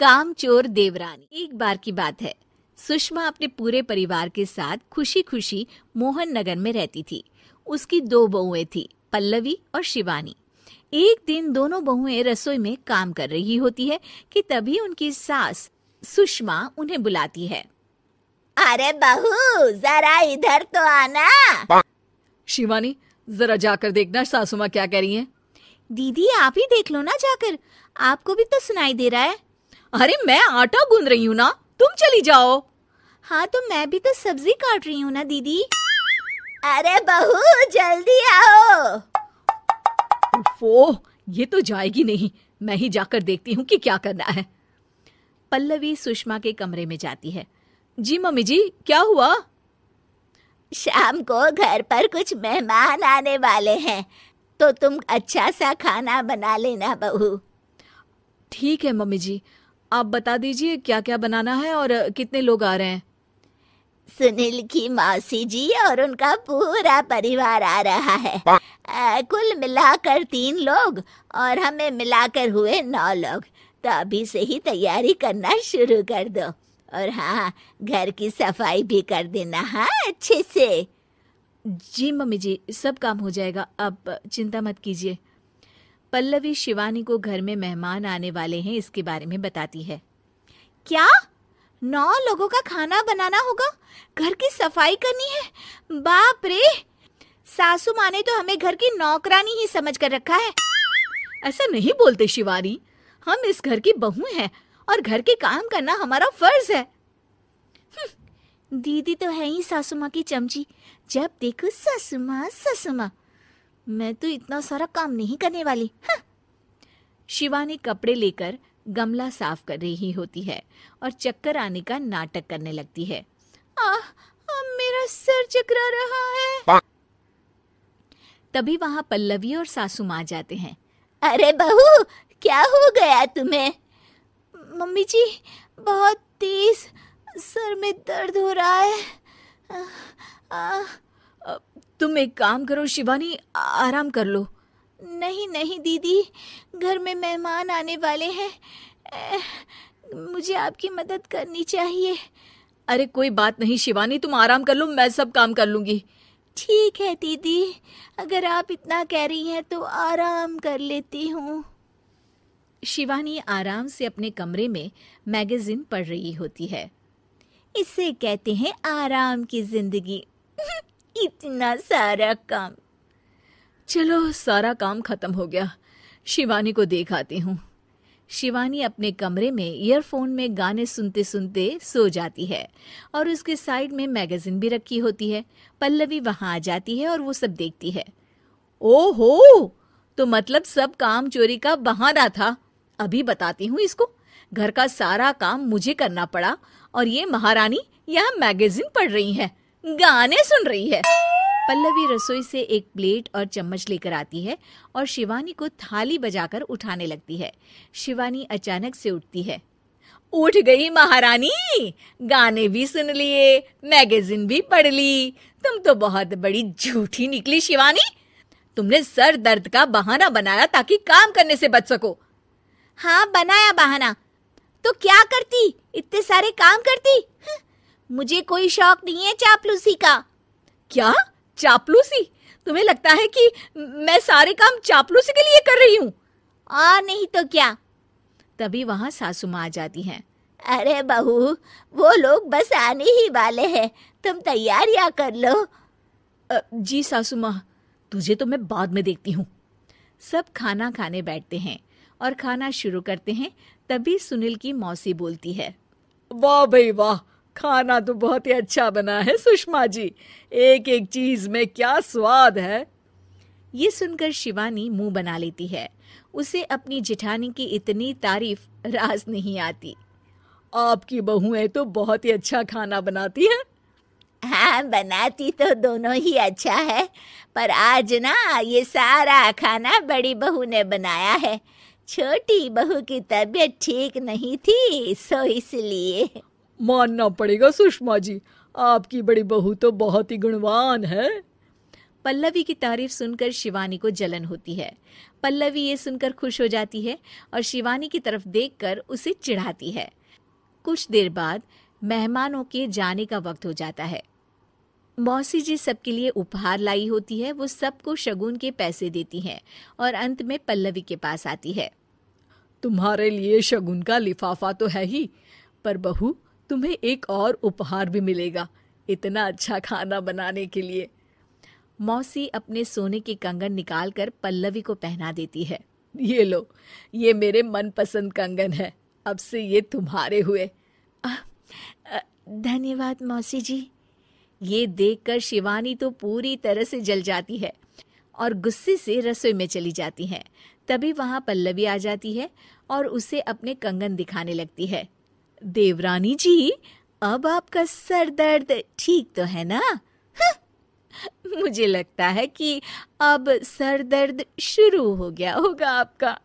कामचोर देवरानी एक बार की बात है सुषमा अपने पूरे परिवार के साथ खुशी खुशी मोहन नगर में रहती थी उसकी दो बहुएं थी पल्लवी और शिवानी एक दिन दोनों बहुएं रसोई में काम कर रही होती है कि तभी उनकी सास सुषमा उन्हें बुलाती है अरे बहू जरा इधर तो आना शिवानी जरा जाकर देखना सासुमा क्या कह रही है दीदी आप ही देख लो ना जाकर आपको भी तो सुनाई दे रहा है अरे मैं आटा गूंद रही हूँ ना तुम चली जाओ हाँ तो मैं भी तो सब्जी काट रही हूँ ना दीदी अरे बहू जल्दी आओ वो ये तो जाएगी नहीं मैं ही जाकर देखती हूँ कि क्या करना है पल्लवी सुषमा के कमरे में जाती है जी मम्मी जी क्या हुआ शाम को घर पर कुछ मेहमान आने वाले हैं तो तुम अच्छा सा खाना बना लेना बहू ठीक है मम्मी जी आप बता दीजिए क्या क्या बनाना है और कितने लोग आ रहे हैं सुनील की मासी जी और उनका पूरा परिवार आ रहा है आ, कुल मिलाकर तीन लोग और हमें मिलाकर हुए नौ लोग तो अभी से ही तैयारी करना शुरू कर दो और हाँ घर की सफाई भी कर देना हाँ अच्छे से जी मम्मी जी सब काम हो जाएगा आप चिंता मत कीजिए पल्लवी शिवानी को घर में मेहमान आने वाले हैं इसके बारे में बताती है क्या नौ लोगों का खाना बनाना होगा घर की सफाई करनी है बाप रे सासू माँ ने तो हमें घर की नौकरानी ही समझ कर रखा है ऐसा नहीं बोलते शिवानी हम इस घर की बहू हैं और घर के काम करना हमारा फर्ज है हम्म, दीदी तो है ही सासू माँ की चमची जब देखो सासू माँ सासू माँ मैं तो इतना सारा काम नहीं करने वाली शिवानी कपड़े लेकर गमला साफ कर रही होती है और चक्कर आने का नाटक करने लगती है आ, आ, मेरा सर चकरा रहा है तभी वहाँ पल्लवी और सासू माँ जाते हैं अरे बहू क्या हो गया तुम्हें मम्मी जी बहुत तेज सर में दर्द हो रहा है आ, आ, तुम एक काम करो शिवानी आराम कर लो नहीं नहीं दीदी घर में मेहमान आने वाले हैं मुझे आपकी मदद करनी चाहिए अरे कोई बात नहीं शिवानी तुम आराम कर लो मैं सब काम कर लूँगी ठीक है दीदी अगर आप इतना कह रही हैं तो आराम कर लेती हूँ शिवानी आराम से अपने कमरे में मैगज़ीन पढ़ रही होती है इसे कहते हैं आराम की ज़िंदगी इतना सारा काम चलो सारा काम खत्म हो गया शिवानी को देख आती हूँ शिवानी अपने कमरे में ईयरफोन में गाने सुनते सुनते सो जाती है और उसके साइड में मैगजीन भी रखी होती है पल्लवी वहां आ जाती है और वो सब देखती है ओहो तो मतलब सब काम चोरी का बहाना था अभी बताती हूँ इसको घर का सारा काम मुझे करना पड़ा और ये महारानी यहाँ मैगजीन पढ़ रही है गाने सुन रही है पल्लवी रसोई से एक प्लेट और चम्मच लेकर आती है और शिवानी को थाली बजाकर उठाने लगती है शिवानी अचानक से उठती है उठ गई महारानी गाने भी सुन लिए मैगजीन भी पढ़ ली तुम तो बहुत बड़ी झूठी निकली शिवानी तुमने सर दर्द का बहाना बनाया ताकि काम करने से बच सको हाँ बनाया बहाना तो क्या करती इतने सारे काम करती मुझे कोई शौक नहीं है चापलूसी का क्या चापलूसी तुम्हें लगता है कि मैं सारे काम चापलूसी के लिए कर रही हूँ आ नहीं तो क्या तभी वहाँ सासू माँ आ जाती हैं अरे बहू वो लोग बस आने ही वाले हैं तुम तैयारियां कर लो जी सासू माँ तुझे तो मैं बाद में देखती हूँ सब खाना खाने बैठते हैं और खाना शुरू करते हैं तभी सुनील की मौसी बोलती है वाह भाई वाह खाना तो बहुत ही अच्छा बना है सुषमा जी एक एक चीज में क्या स्वाद है ये सुनकर शिवानी मुंह बना लेती है उसे अपनी जिठानी की इतनी तारीफ राज नहीं आती आपकी बहुएं तो बहुत ही अच्छा खाना बनाती हैं हाँ बनाती तो दोनों ही अच्छा है पर आज ना ये सारा खाना बड़ी बहू ने बनाया है छोटी बहू की तबीयत ठीक नहीं थी सो इसलिए मानना पड़ेगा सुषमा जी आपकी बड़ी बहू तो बहुत ही गुणवान है पल्लवी की तारीफ सुनकर शिवानी को जलन होती है पल्लवी ये सुनकर खुश हो जाती है और शिवानी की तरफ देखकर उसे चिढ़ाती है कुछ देर बाद मेहमानों के जाने का वक्त हो जाता है मौसी जी सबके लिए उपहार लाई होती है वो सबको शगुन के पैसे देती हैं और अंत में पल्लवी के पास आती है तुम्हारे लिए शगुन का लिफाफा तो है ही पर बहू तुम्हें एक और उपहार भी मिलेगा इतना अच्छा खाना बनाने के लिए मौसी अपने सोने के कंगन निकाल कर पल्लवी को पहना देती है ये लो ये मेरे मनपसंद कंगन है अब से ये तुम्हारे हुए धन्यवाद मौसी जी ये देखकर शिवानी तो पूरी तरह से जल जाती है और गुस्से से रसोई में चली जाती है तभी वहाँ पल्लवी आ जाती है और उसे अपने कंगन दिखाने लगती है देवरानी जी अब आपका सर दर्द ठीक तो है ना हाँ। मुझे लगता है कि अब सर दर्द शुरू हो गया होगा आपका